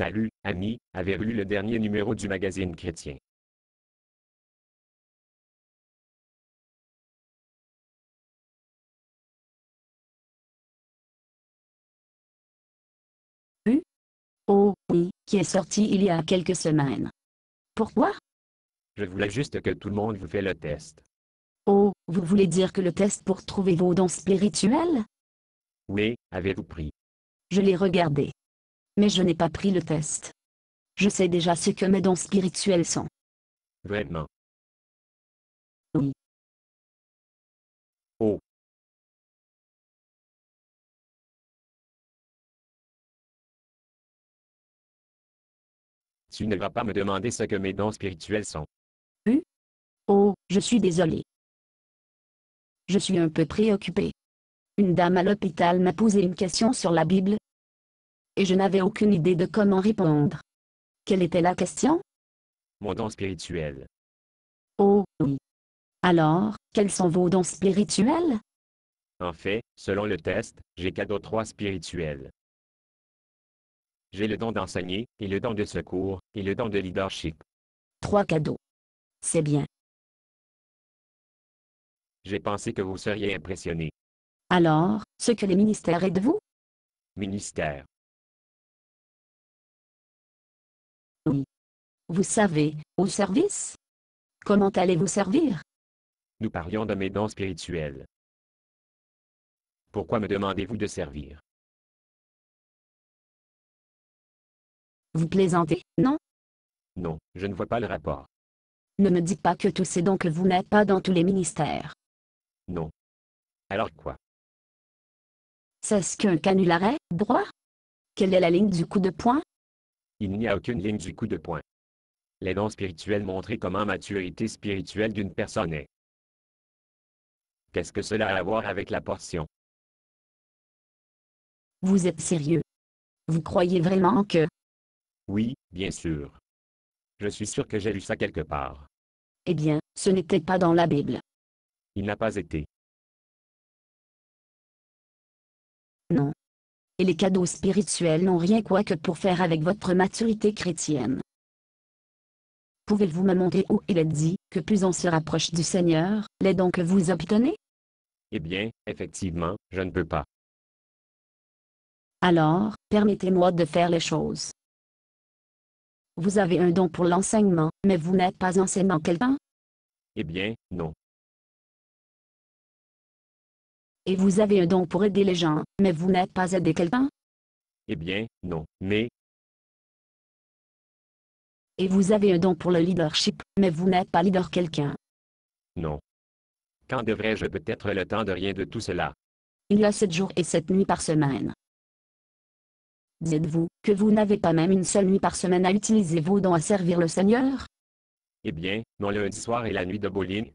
Salut, ami, avez-vous lu le dernier numéro du magazine chrétien. U? Oh oui, qui est sorti il y a quelques semaines. Pourquoi Je voulais juste que tout le monde vous fasse le test. Oh, vous voulez dire que le test pour trouver vos dons spirituels Oui, avez-vous pris Je l'ai regardé mais je n'ai pas pris le test. Je sais déjà ce que mes dons spirituels sont. Vraiment. Oui. Oh. Tu ne vas pas me demander ce que mes dons spirituels sont. Hein? Oh, je suis désolée. Je suis un peu préoccupée. Une dame à l'hôpital m'a posé une question sur la Bible, et je n'avais aucune idée de comment répondre. Quelle était la question? Mon don spirituel. Oh oui. Alors, quels sont vos dons spirituels? En fait, selon le test, j'ai cadeau trois spirituels. J'ai le don d'enseigner, et le don de secours, et le don de leadership. Trois cadeaux. C'est bien. J'ai pensé que vous seriez impressionné. Alors, ce que les ministères êtes-vous? Ministère. Vous savez, au service Comment allez-vous servir Nous parlions de mes dons spirituels. Pourquoi me demandez-vous de servir Vous plaisantez, non Non, je ne vois pas le rapport. Ne me dites pas que tous ces dons que vous n'êtes pas dans tous les ministères. Non. Alors quoi C'est ce qu'un canular droit Quelle est la ligne du coup de poing il n'y a aucune ligne du coup de poing. Les dons spirituels montrent comment maturité spirituelle d'une personne est. Qu'est-ce que cela a à voir avec la portion Vous êtes sérieux Vous croyez vraiment que Oui, bien sûr. Je suis sûr que j'ai lu ça quelque part. Eh bien, ce n'était pas dans la Bible. Il n'a pas été. Non, et les cadeaux spirituels n'ont rien quoi que pour faire avec votre maturité chrétienne. Pouvez-vous me montrer où il est dit que plus on se rapproche du Seigneur, les dons que vous obtenez Eh bien, effectivement, je ne peux pas. Alors, permettez-moi de faire les choses. Vous avez un don pour l'enseignement, mais vous n'êtes pas enseignant quelqu'un Eh bien, non et vous avez un don pour aider les gens, mais vous n'êtes pas aidé quelqu'un Eh bien, non, mais... Et vous avez un don pour le leadership, mais vous n'êtes pas leader quelqu'un Non. Quand devrais-je peut-être le temps de rien de tout cela Il y a sept jours et sept nuits par semaine. Dites-vous que vous n'avez pas même une seule nuit par semaine à utiliser vos dons à servir le Seigneur Eh bien, non lundi soir et la nuit de bowling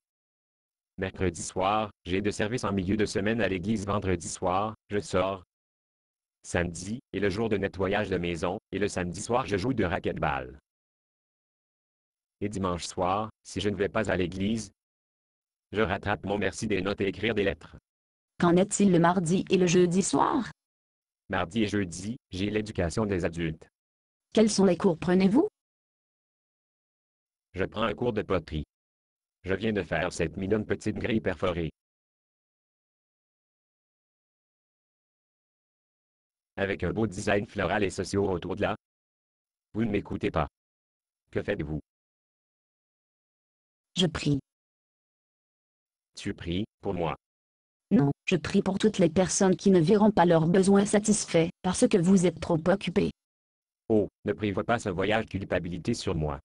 mercredi soir, j'ai de service en milieu de semaine à l'église vendredi soir, je sors. Samedi, est le jour de nettoyage de maison, et le samedi soir je joue de racquetball. Et dimanche soir, si je ne vais pas à l'église, je rattrape mon merci des notes et écrire des lettres. Qu'en est-il le mardi et le jeudi soir? Mardi et jeudi, j'ai l'éducation des adultes. Quels sont les cours prenez-vous? Je prends un cours de poterie. Je viens de faire cette mignonne petite grille perforée. Avec un beau design floral et sociaux autour de là. Vous ne m'écoutez pas. Que faites-vous? Je prie. Tu pries, pour moi. Non, je prie pour toutes les personnes qui ne verront pas leurs besoins satisfaits, parce que vous êtes trop occupés. Oh, ne prévois pas ce voyage culpabilité sur moi.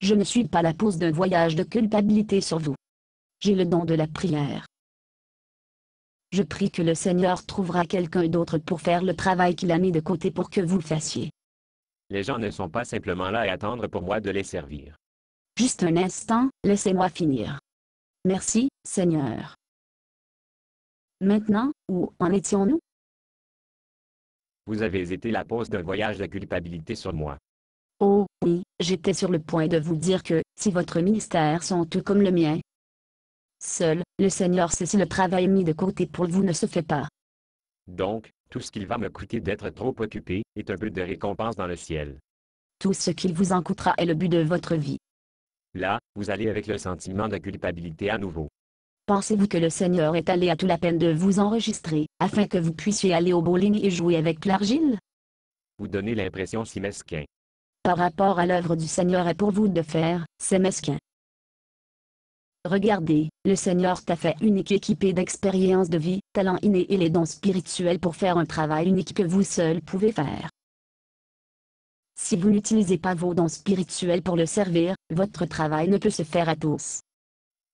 Je ne suis pas la pose d'un voyage de culpabilité sur vous. J'ai le don de la prière. Je prie que le Seigneur trouvera quelqu'un d'autre pour faire le travail qu'il a mis de côté pour que vous le fassiez. Les gens ne sont pas simplement là à attendre pour moi de les servir. Juste un instant, laissez-moi finir. Merci, Seigneur. Maintenant, où en étions-nous Vous avez été la pose d'un voyage de culpabilité sur moi. Oh oui, j'étais sur le point de vous dire que, si votre ministère sont tout comme le mien, seul, le Seigneur sait si le travail mis de côté pour vous ne se fait pas. Donc, tout ce qu'il va me coûter d'être trop occupé, est un but de récompense dans le ciel. Tout ce qu'il vous en coûtera est le but de votre vie. Là, vous allez avec le sentiment de culpabilité à nouveau. Pensez-vous que le Seigneur est allé à tout la peine de vous enregistrer, afin que vous puissiez aller au bowling et jouer avec l'argile? Vous donnez l'impression si mesquin par rapport à l'œuvre du Seigneur est pour vous de faire, c'est mesquin. Regardez, le Seigneur t'a fait unique équipé d'expérience de vie, talent inné et les dons spirituels pour faire un travail unique que vous seul pouvez faire. Si vous n'utilisez pas vos dons spirituels pour le servir, votre travail ne peut se faire à tous.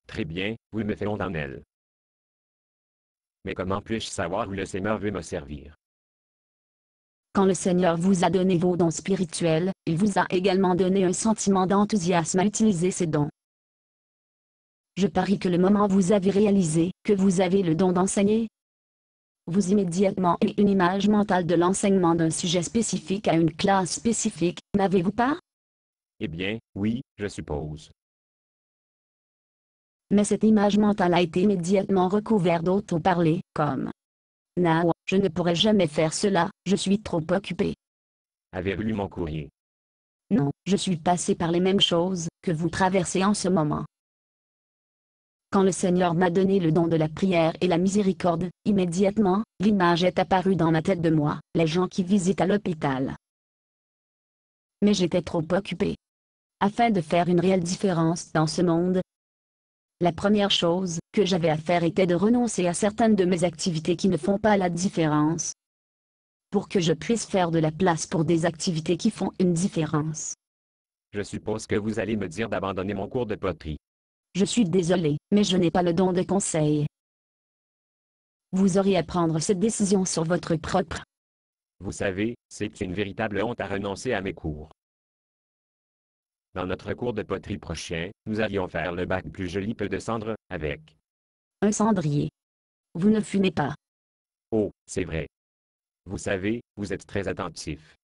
Très bien, vous me faites en elle. Mais comment puis-je savoir où le Seigneur veut me servir? Quand le Seigneur vous a donné vos dons spirituels, il vous a également donné un sentiment d'enthousiasme à utiliser ces dons. Je parie que le moment où vous avez réalisé que vous avez le don d'enseigner, vous immédiatement eu une image mentale de l'enseignement d'un sujet spécifique à une classe spécifique, n'avez-vous pas Eh bien, oui, je suppose. Mais cette image mentale a été immédiatement recouverte d'autres parler, comme Nawa. Je ne pourrai jamais faire cela, je suis trop occupé. Avez-vous lu mon courrier Non, je suis passé par les mêmes choses que vous traversez en ce moment. Quand le Seigneur m'a donné le don de la prière et la miséricorde, immédiatement, l'image est apparue dans ma tête de moi, les gens qui visitent à l'hôpital. Mais j'étais trop occupé. Afin de faire une réelle différence dans ce monde, la première chose que j'avais à faire était de renoncer à certaines de mes activités qui ne font pas la différence, pour que je puisse faire de la place pour des activités qui font une différence. Je suppose que vous allez me dire d'abandonner mon cours de poterie. Je suis désolé, mais je n'ai pas le don de conseil. Vous auriez à prendre cette décision sur votre propre. Vous savez, c'est une véritable honte à renoncer à mes cours. Dans notre cours de poterie prochain, nous allions faire le bac plus joli peu de cendres, avec un cendrier. Vous ne fumez pas. Oh, c'est vrai. Vous savez, vous êtes très attentif.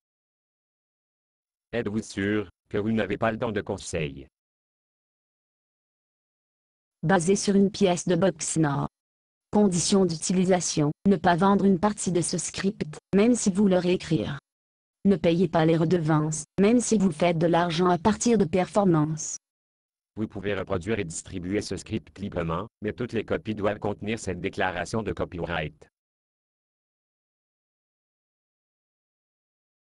Êtes-vous sûr que vous n'avez pas le don de conseil? Basé sur une pièce de nord. Condition d'utilisation, ne pas vendre une partie de ce script, même si vous le écrire. Ne payez pas les redevances, même si vous faites de l'argent à partir de performances. Vous pouvez reproduire et distribuer ce script librement, mais toutes les copies doivent contenir cette déclaration de copyright.